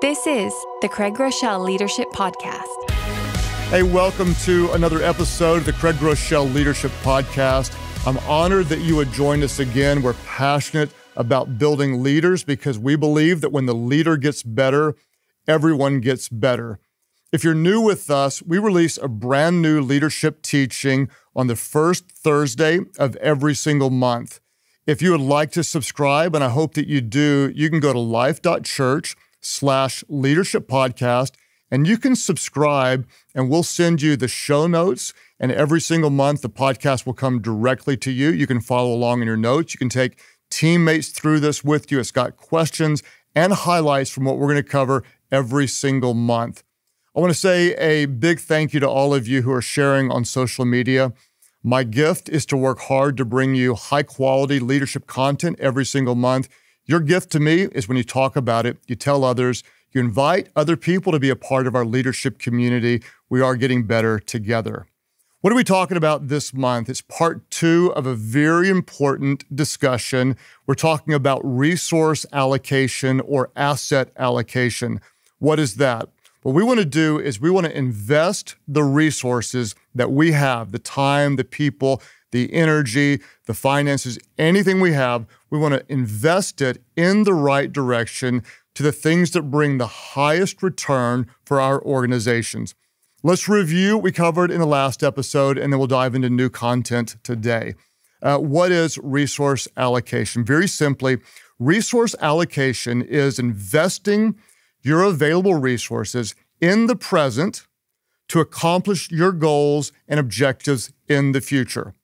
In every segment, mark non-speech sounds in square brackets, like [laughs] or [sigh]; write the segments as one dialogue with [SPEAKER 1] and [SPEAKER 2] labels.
[SPEAKER 1] This is the Craig Rochelle Leadership Podcast.
[SPEAKER 2] Hey, welcome to another episode of the Craig Rochelle Leadership Podcast. I'm honored that you would join us again. We're passionate about building leaders because we believe that when the leader gets better, everyone gets better. If you're new with us, we release a brand new leadership teaching on the first Thursday of every single month. If you would like to subscribe, and I hope that you do, you can go to life.church slash leadership podcast. And you can subscribe, and we'll send you the show notes. And every single month, the podcast will come directly to you. You can follow along in your notes. You can take teammates through this with you. It's got questions and highlights from what we're going to cover every single month. I want to say a big thank you to all of you who are sharing on social media. My gift is to work hard to bring you high quality leadership content every single month. Your gift to me is when you talk about it, you tell others, you invite other people to be a part of our leadership community. We are getting better together. What are we talking about this month? It's part two of a very important discussion. We're talking about resource allocation or asset allocation. What is that? What we want to do is we want to invest the resources that we have, the time, the people, the energy, the finances, anything we have, we want to invest it in the right direction to the things that bring the highest return for our organizations. Let's review what we covered in the last episode, and then we'll dive into new content today. Uh, what is resource allocation? Very simply, resource allocation is investing your available resources in the present to accomplish your goals and objectives in the future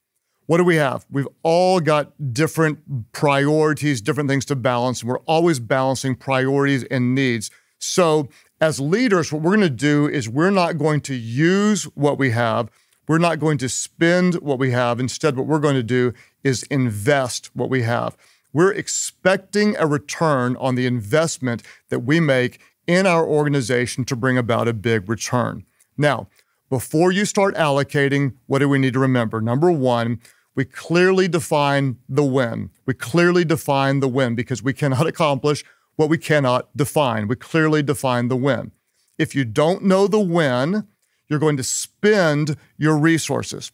[SPEAKER 2] what do we have? We've all got different priorities, different things to balance. And we're always balancing priorities and needs. So, as leaders, what we're going to do is we're not going to use what we have. We're not going to spend what we have. Instead, what we're going to do is invest what we have. We're expecting a return on the investment that we make in our organization to bring about a big return. Now, before you start allocating, what do we need to remember? Number one, we clearly define the win. We clearly define the win because we cannot [laughs] accomplish what we cannot define. We clearly define the win. If you don't know the win, you're going to spend your resources.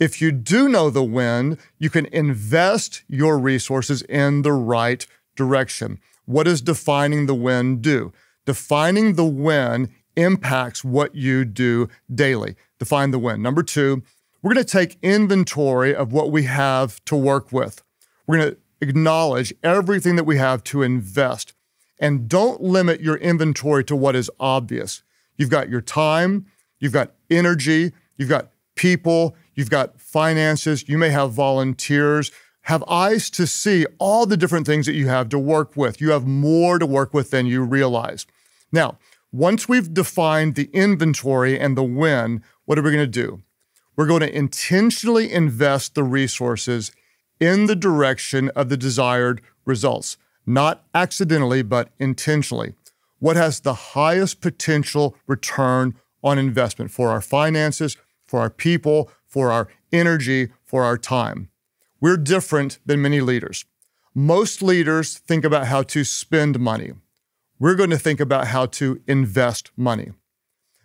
[SPEAKER 2] If you do know the win, you can invest your resources in the right direction. What does defining the win do? Defining the win impacts what you do daily. Define the win. Number two, we're going to take inventory of what we have to work with. We're going to acknowledge everything that we have to invest. And don't limit your inventory to what is obvious. You've got your time, you've got energy, you've got people, you've got finances, you may have volunteers. Have eyes to see all the different things that you have to work with. You have more to work with than you realize. Now, once we've defined the inventory and the when, what are we going to do? We're going to intentionally invest the resources in the direction of the desired results, not accidentally, but intentionally. What has the highest potential return on investment for our finances, for our people, for our energy, for our time? We're different than many leaders. Most leaders think about how to spend money we're going to think about how to invest money.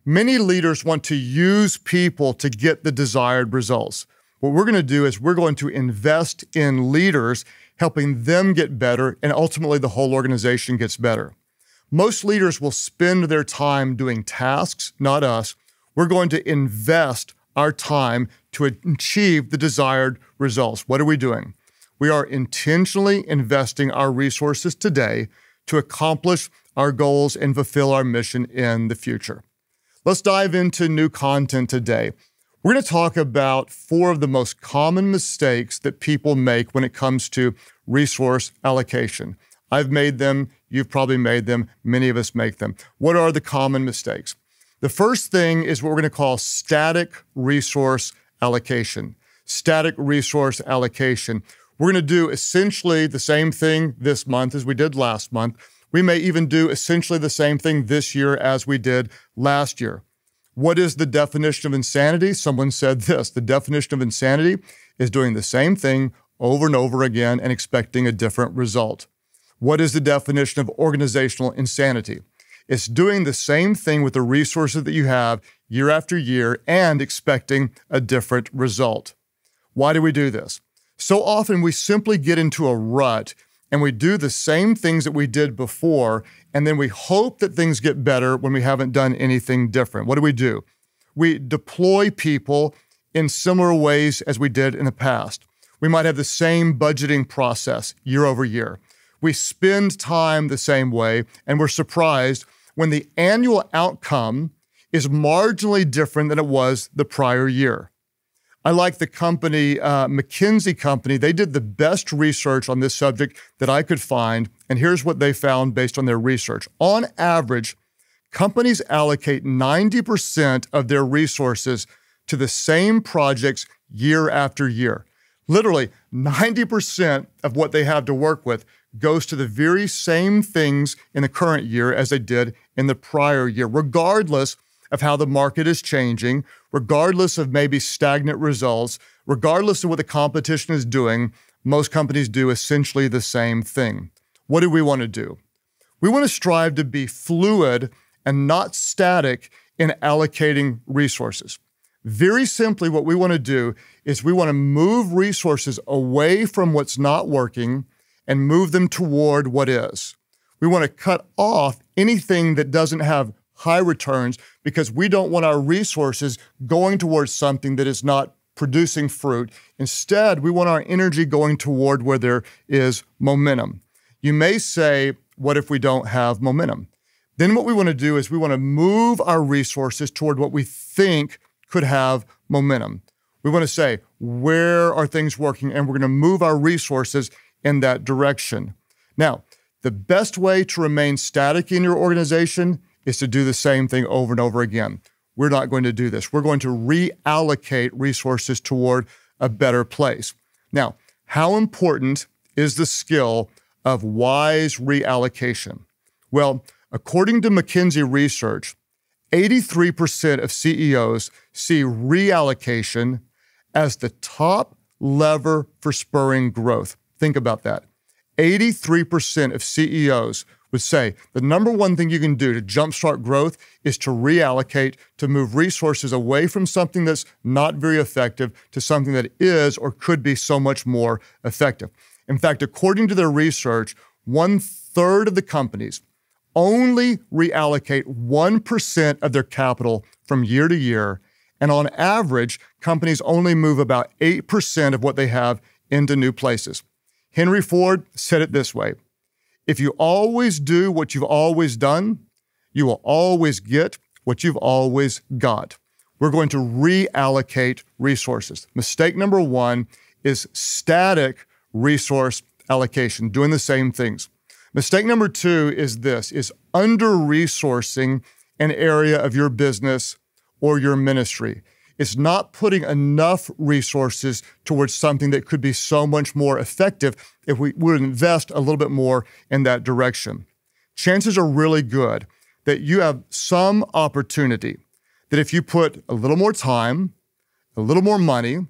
[SPEAKER 2] Many leaders want to use people to get the desired results. What we're going to do is we're going to invest in leaders, helping them get better, and ultimately the whole organization gets better. Most leaders will spend their time doing tasks, not us. We're going to invest our time to achieve the desired results. What are we doing? We are intentionally investing our resources today to accomplish our goals and fulfill our mission in the future. Let's dive into new content today. We're going to talk about four of the most common mistakes that people make when it comes to resource allocation. I've made them, you've probably made them, many of us make them. What are the common mistakes? The first thing is what we're going to call static resource allocation. Static resource allocation. We're going to do essentially the same thing this month as we did last month we may even do essentially the same thing this year as we did last year. What is the definition of insanity? Someone said this the definition of insanity is doing the same thing over and over again and expecting a different result. What is the definition of organizational insanity? It's doing the same thing with the resources that you have year after year and expecting a different result. Why do we do this? So often we simply get into a rut and we do the same things that we did before, and then we hope that things get better when we haven't done anything different. What do we do? We deploy people in similar ways as we did in the past. We might have the same budgeting process year over year. We spend time the same way, and we're surprised when the annual outcome is marginally different than it was the prior year. I like the company, uh, McKinsey Company. They did the best research on this subject that I could find. And here's what they found based on their research. On average, companies allocate 90% of their resources to the same projects year after year. Literally, 90% of what they have to work with goes to the very same things in the current year as they did in the prior year, regardless of how the market is changing, regardless of maybe stagnant results, regardless of what the competition is doing, most companies do essentially the same thing. What do we want to do? We want to strive to be fluid and not static in allocating resources. Very simply, what we want to do is we want to move resources away from what's not working and move them toward what is. We want to cut off anything that doesn't have high returns because we don't want our resources going towards something that is not producing fruit. Instead, we want our energy going toward where there is momentum. You may say, What if we don't have momentum? Then, what we want to do is we want to move our resources toward what we think could have momentum. We want to say, Where are things working? And we're going to move our resources in that direction. Now, the best way to remain static in your organization is to do the same thing over and over again. We're not going to do this. We're going to reallocate resources toward a better place. Now, how important is the skill of wise reallocation? Well, according to McKinsey research, 83% of CEOs see reallocation as the top lever for spurring growth. Think about that. 83% of CEOs would say the number one thing you can do to jumpstart growth is to reallocate, to move resources away from something that's not very effective to something that is or could be so much more effective. In fact, according to their research, one third of the companies only reallocate 1% of their capital from year to year. And on average, companies only move about 8% of what they have into new places. Henry Ford said it this way if you always do what you've always done, you will always get what you've always got. We're going to reallocate resources. Mistake number one is static resource allocation, doing the same things. Mistake number two is this, is under-resourcing an area of your business or your ministry. It's not putting enough resources towards something that could be so much more effective if we would invest a little bit more in that direction. Chances are really good that you have some opportunity that if you put a little more time, a little more money,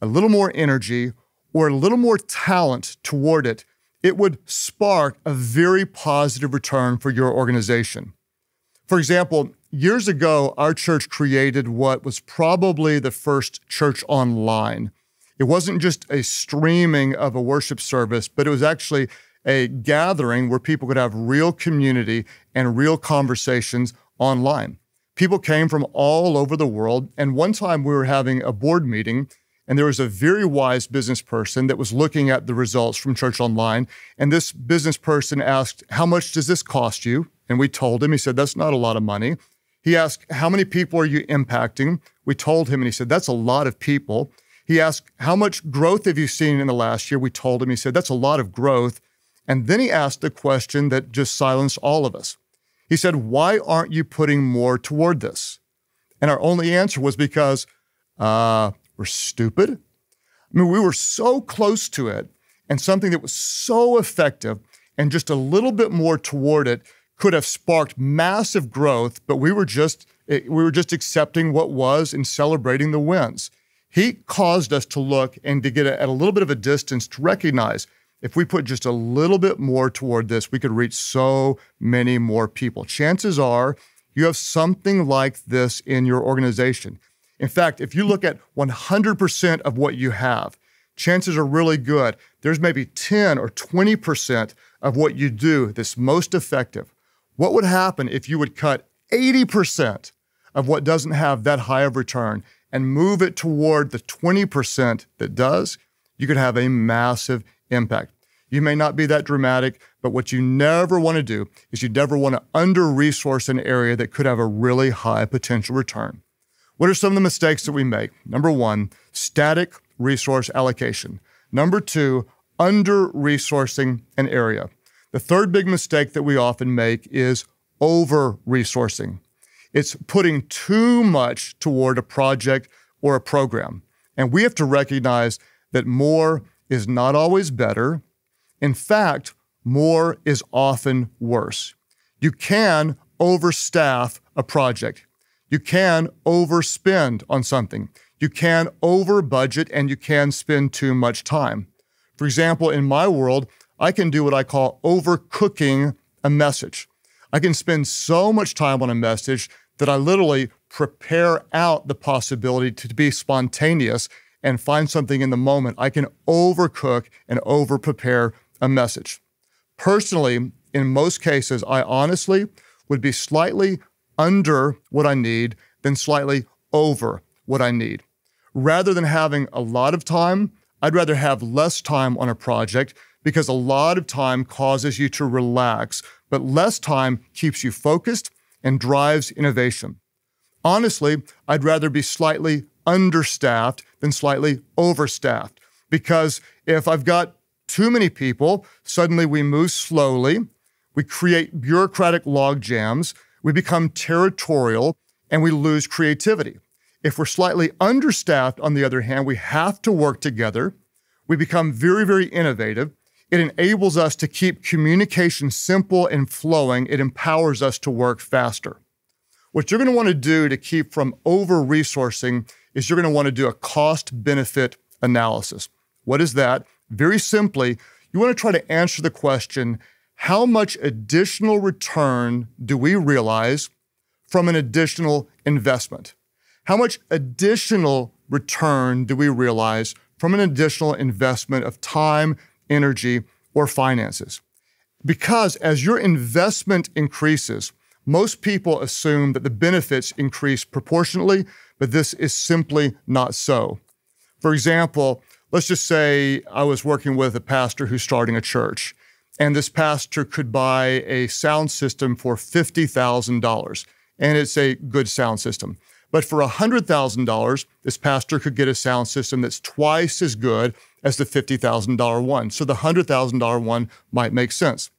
[SPEAKER 2] a little more energy, or a little more talent toward it, it would spark a very positive return for your organization. For example, Years ago, our church created what was probably the first church online. It wasn't just a streaming of a worship service, but it was actually a gathering where people could have real community and real conversations online. People came from all over the world. And one time we were having a board meeting, and there was a very wise business person that was looking at the results from Church Online. And this business person asked, How much does this cost you? And we told him, He said, That's not a lot of money. He asked, How many people are you impacting? We told him, and he said, That's a lot of people. He asked, How much growth have you seen in the last year? We told him, he said, That's a lot of growth. And then he asked the question that just silenced all of us. He said, Why aren't you putting more toward this? And our only answer was because uh, we're stupid. I mean, we were so close to it and something that was so effective and just a little bit more toward it could have sparked massive growth, but we were just eh, we were just accepting what was and celebrating the wins. He caused us to look and to get at a little bit of a distance to recognize if we put just a little bit more toward this, we could reach so many more people. Chances are you have something like this in your organization. In fact, if you look at 100% of what you have, chances are really good. There's maybe 10 or 20% of what you do that's most effective. What would happen if you would cut 80% of what doesn't have that high of return and move it toward the 20% that does? You could have a massive impact. You may not be that dramatic, but what you never want to do is you never want to under resource an area that could have a really high potential return. What are some of the mistakes that we make? Number one, static resource allocation. Number two, under resourcing an area. The third big mistake that we often make is over resourcing. It's putting too much toward a project or a program. And we have to recognize that more is not always better. In fact, more is often worse. You can overstaff a project. You can overspend on something. You can over budget and you can spend too much time. For example, in my world, I can do what I call overcooking a message. I can spend so much time on a message that I literally prepare out the possibility to be spontaneous and find something in the moment. I can overcook and overprepare a message. Personally, in most cases, I honestly would be slightly under what I need, then slightly over what I need. Rather than having a lot of time, I'd rather have less time on a project because a lot of time causes you to relax, but less time keeps you focused and drives innovation. Honestly, I'd rather be slightly understaffed than slightly overstaffed because if I've got too many people, suddenly we move slowly, we create bureaucratic log jams, we become territorial, and we lose creativity. If we're slightly understaffed, on the other hand, we have to work together. We become very, very innovative it enables us to keep communication simple and flowing. It empowers us to work faster. What you're going to want to do to keep from over resourcing is you're going to want to do a cost benefit analysis. What is that? Very simply, you want to try to answer the question how much additional return do we realize from an additional investment? How much additional return do we realize from an additional investment of time, energy, or finances. Because as your investment increases, most people assume that the benefits increase proportionately, but this is simply not so. For example, let's just say I was working with a pastor who's starting a church, and this pastor could buy a sound system for $50,000, and it's a good sound system. But for $100,000, this pastor could get a sound system that's twice as good as the $50,000 one. So the $100,000 one might make sense.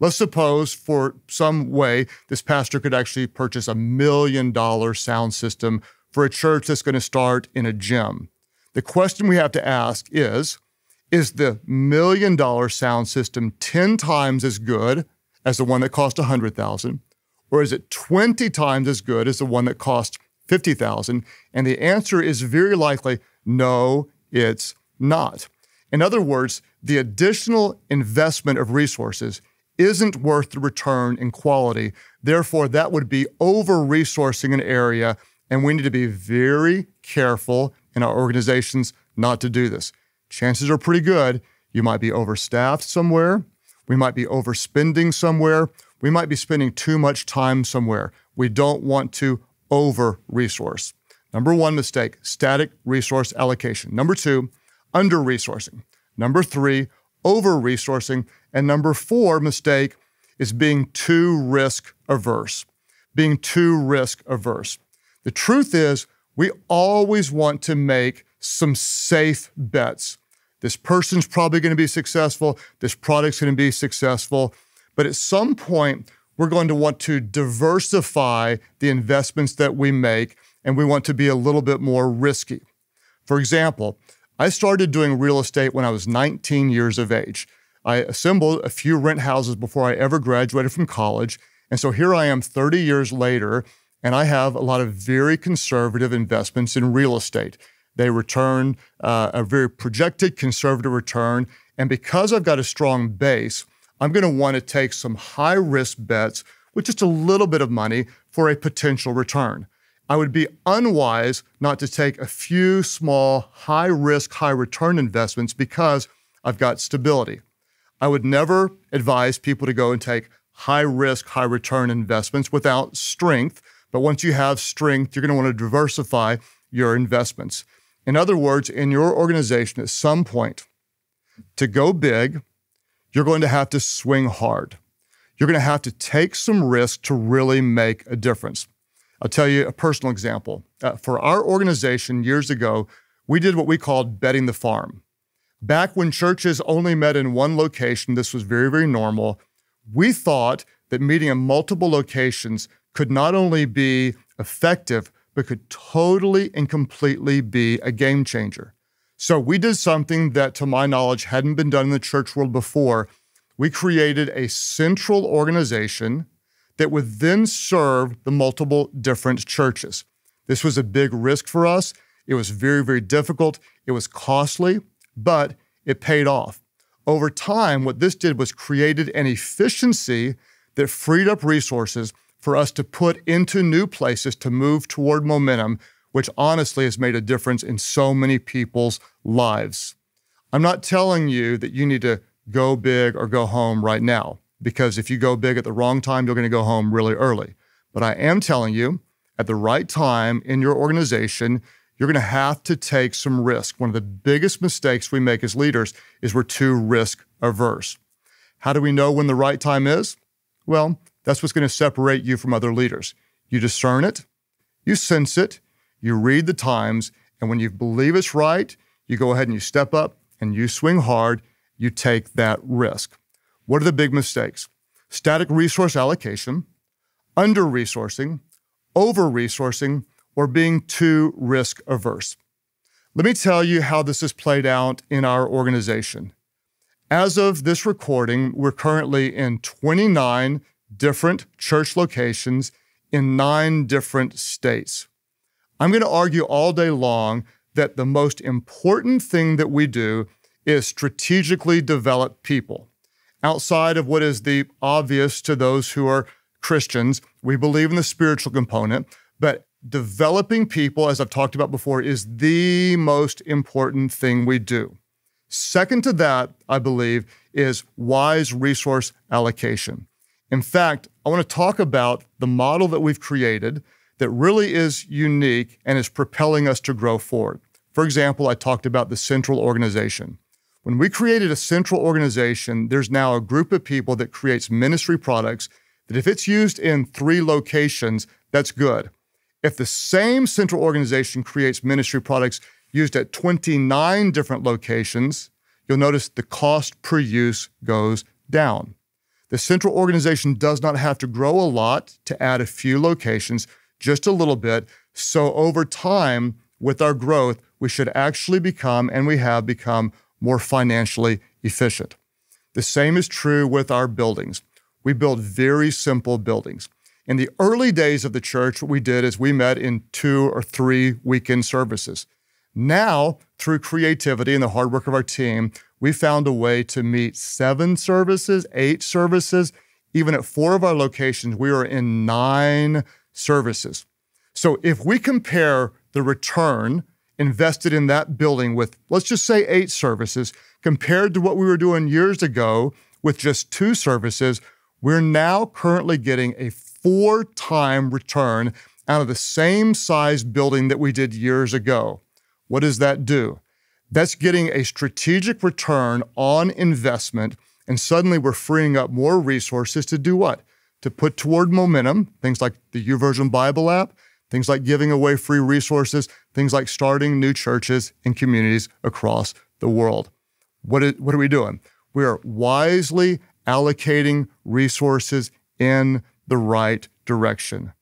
[SPEAKER 2] Let's suppose for some way this pastor could actually purchase a million dollar sound system for a church that's going to start in a gym. The question we have to ask is Is the million dollar sound system 10 times as good as the one that cost 100,000? Or is it 20 times as good as the one that cost 50,000? And the answer is very likely no, it's not. In other words, the additional investment of resources isn't worth the return in quality. Therefore, that would be over resourcing an area, and we need to be very careful in our organizations not to do this. Chances are pretty good you might be overstaffed somewhere, we might be overspending somewhere, we might be spending too much time somewhere. We don't want to over resource. Number one mistake static resource allocation. Number two, under resourcing. Number three, over resourcing. And number four mistake is being too risk averse. Being too risk averse. The truth is, we always want to make some safe bets. This person's probably going to be successful. This product's going to be successful. But at some point, we're going to want to diversify the investments that we make, and we want to be a little bit more risky. For example, I started doing real estate when I was 19 years of age. I assembled a few rent houses before I ever graduated from college. And so here I am 30 years later, and I have a lot of very conservative investments in real estate. They return uh, a very projected conservative return. And because I've got a strong base, I'm going to want to take some high risk bets with just a little bit of money for a potential return. I would be unwise not to take a few small, high risk, high return investments because I've got stability. I would never advise people to go and take high risk, high return investments without strength. But once you have strength, you're going to want to diversify your investments. In other words, in your organization, at some point, to go big, you're going to have to swing hard. You're going to have to take some risk to really make a difference. I'll tell you a personal example. Uh, for our organization, years ago, we did what we called betting the farm. Back when churches only met in one location, this was very, very normal. We thought that meeting in multiple locations could not only be effective, but could totally and completely be a game changer. So we did something that, to my knowledge, hadn't been done in the church world before. We created a central organization that would then serve the multiple different churches. This was a big risk for us. It was very, very difficult. It was costly, but it paid off. Over time, what this did was created an efficiency that freed up resources for us to put into new places to move toward momentum, which honestly has made a difference in so many people's lives. I'm not telling you that you need to go big or go home right now because if you go big at the wrong time, you're going to go home really early. But I am telling you, at the right time in your organization, you're going to have to take some risk. One of the biggest mistakes we make as leaders is we're too risk averse. How do we know when the right time is? Well, that's what's going to separate you from other leaders. You discern it, you sense it, you read the times, and when you believe it's right, you go ahead and you step up and you swing hard, you take that risk. What are the big mistakes? Static resource allocation, under resourcing, over resourcing, or being too risk averse. Let me tell you how this is played out in our organization. As of this recording, we're currently in 29 different church locations in nine different states. I'm going to argue all day long that the most important thing that we do is strategically develop people outside of what is the obvious to those who are Christians. We believe in the spiritual component, but developing people, as I've talked about before, is the most important thing we do. Second to that, I believe, is wise resource allocation. In fact, I want to talk about the model that we've created that really is unique and is propelling us to grow forward. For example, I talked about the central organization. When we created a central organization, there's now a group of people that creates ministry products that if it's used in three locations, that's good. If the same central organization creates ministry products used at 29 different locations, you'll notice the cost per use goes down. The central organization does not have to grow a lot to add a few locations, just a little bit. So over time, with our growth, we should actually become, and we have become, more financially efficient. The same is true with our buildings. We build very simple buildings. In the early days of the church, what we did is we met in two or three weekend services. Now, through creativity and the hard work of our team, we found a way to meet seven services, eight services. Even at four of our locations, we are in nine services. So if we compare the return invested in that building with, let's just say, eight services, compared to what we were doing years ago with just two services, we're now currently getting a four time return out of the same size building that we did years ago. What does that do? That's getting a strategic return on investment, and suddenly we're freeing up more resources to do what? To put toward momentum, things like the YouVersion Bible app, things like giving away free resources, things like starting new churches and communities across the world. What, is, what are we doing? We are wisely allocating resources in the right direction.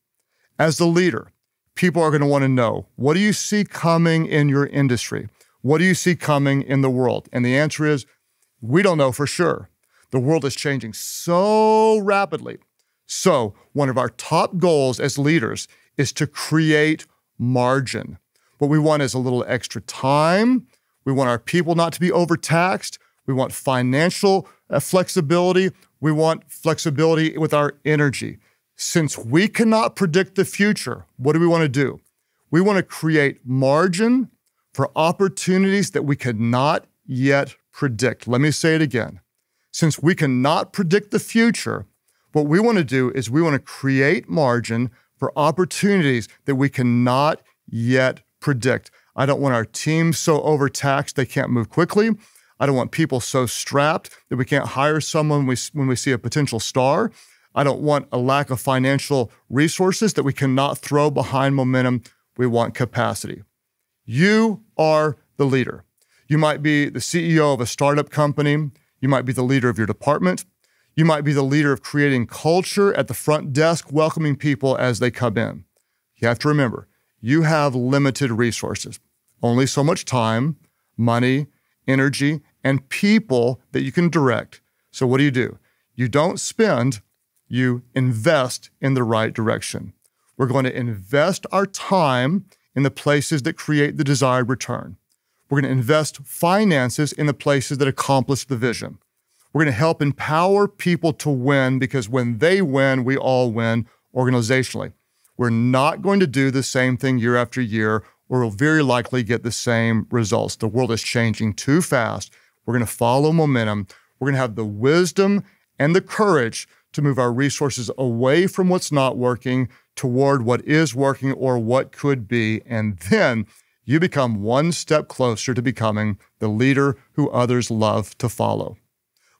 [SPEAKER 2] As the leader, people are going to want to know what do you see coming in your industry? What do you see coming in the world? And the answer is we don't know for sure. The world is changing so rapidly. So, one of our top goals as leaders is to create margin. What we want is a little extra time. We want our people not to be overtaxed. We want financial uh, flexibility. We want flexibility with our energy. Since we cannot predict the future, what do we want to do? We want to create margin for opportunities that we cannot yet predict. Let me say it again. Since we cannot predict the future, what we want to do is we want to create margin for opportunities that we cannot yet predict. I don't want our teams so overtaxed they can't move quickly. I don't want people so strapped that we can't hire someone when we see a potential star. I don't want a lack of financial resources that we cannot throw behind momentum. We want capacity. You are the leader. You might be the CEO of a startup company. You might be the leader of your department. You might be the leader of creating culture at the front desk, welcoming people as they come in. You have to remember, you have limited resources, only so much time, money, energy, and people that you can direct. So, what do you do? You don't spend, you invest in the right direction. We're going to invest our time in the places that create the desired return. We're going to invest finances in the places that accomplish the vision. We're going to help empower people to win because when they win, we all win organizationally. We're not going to do the same thing year after year, or we'll very likely get the same results. The world is changing too fast. We're going to follow momentum. We're going to have the wisdom and the courage to move our resources away from what's not working toward what is working or what could be. And then you become one step closer to becoming the leader who others love to follow.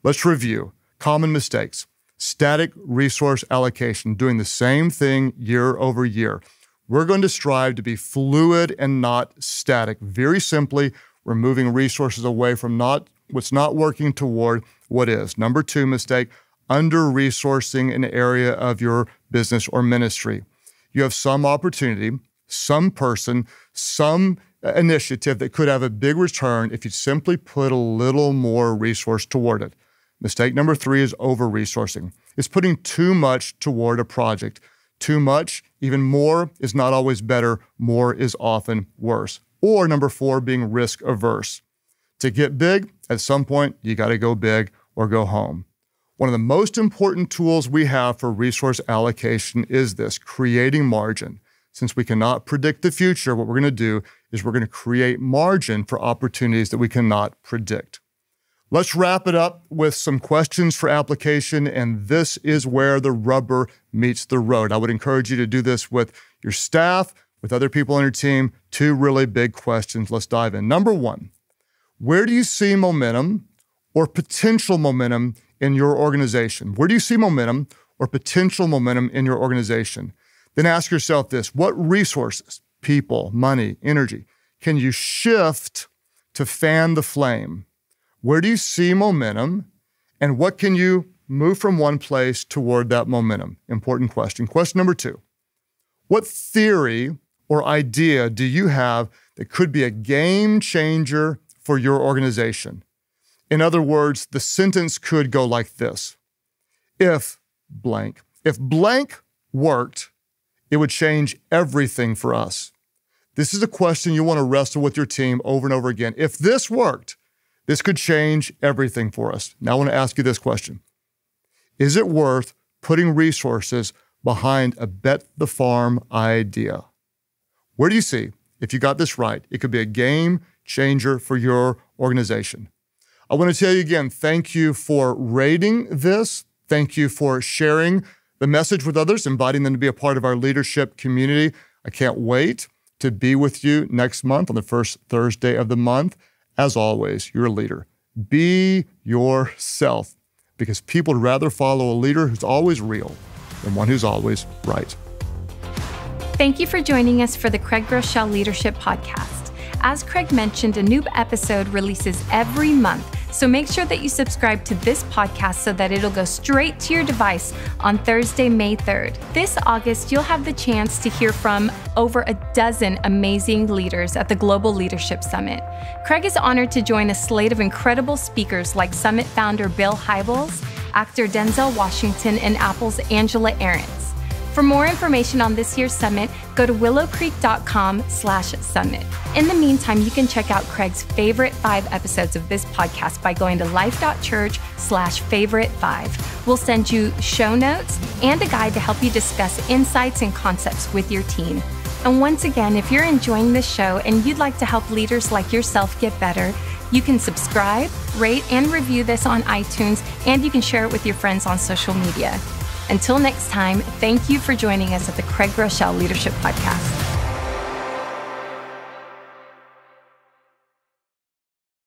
[SPEAKER 2] Let's review common mistakes. Static resource allocation, doing the same thing year over year. We're going to strive to be fluid and not static. Very simply, we're moving resources away from not what's not working toward what is. Number two mistake, under resourcing an area of your business or ministry. You have some opportunity, some person, some initiative that could have a big return if you simply put a little more resource toward it. Mistake number three is over resourcing. It's putting too much toward a project. Too much, even more, is not always better. More is often worse. Or number four, being risk averse. To get big, at some point, you got to go big or go home. One of the most important tools we have for resource allocation is this creating margin. Since we cannot predict the future, what we're going to do is we're going to create margin for opportunities that we cannot predict. Let's wrap it up with some questions for application, and this is where the rubber meets the road. I would encourage you to do this with your staff, with other people on your team. Two really big questions. Let's dive in. Number one, where do you see momentum or potential momentum in your organization? Where do you see momentum or potential momentum in your organization? Then ask yourself this what resources, people, money, energy can you shift to fan the flame? Where do you see momentum? And what can you move from one place toward that momentum? Important question. Question number two What theory or idea do you have that could be a game changer for your organization? In other words, the sentence could go like this If blank, if blank worked, it would change everything for us. This is a question you want to wrestle with your team over and over again. If this worked, this could change everything for us. Now, I want to ask you this question Is it worth putting resources behind a bet the farm idea? Where do you see, if you got this right, it could be a game changer for your organization? I want to tell you again thank you for rating this. Thank you for sharing the message with others, inviting them to be a part of our leadership community. I can't wait to be with you next month on the first Thursday of the month as always, you're a leader. Be yourself because people would rather follow a leader who's always real than one who's always right.
[SPEAKER 1] Thank you for joining us for the Craig Rochelle Leadership Podcast. As Craig mentioned, a new episode releases every month so make sure that you subscribe to this podcast so that it'll go straight to your device on Thursday, May 3rd. This August, you'll have the chance to hear from over a dozen amazing leaders at the Global Leadership Summit. Craig is honored to join a slate of incredible speakers like Summit founder Bill Hybels, actor Denzel Washington, and Apple's Angela Arendt. For more information on this year's summit, go to willowcreek.com slash summit. In the meantime, you can check out Craig's favorite five episodes of this podcast by going to life.church slash favorite five. We'll send you show notes and a guide to help you discuss insights and concepts with your team. And once again, if you're enjoying this show and you'd like to help leaders like yourself get better, you can subscribe, rate, and review this on iTunes, and you can share it with your friends on social media. Until next time, thank you for joining us at the Craig Rochelle Leadership Podcast.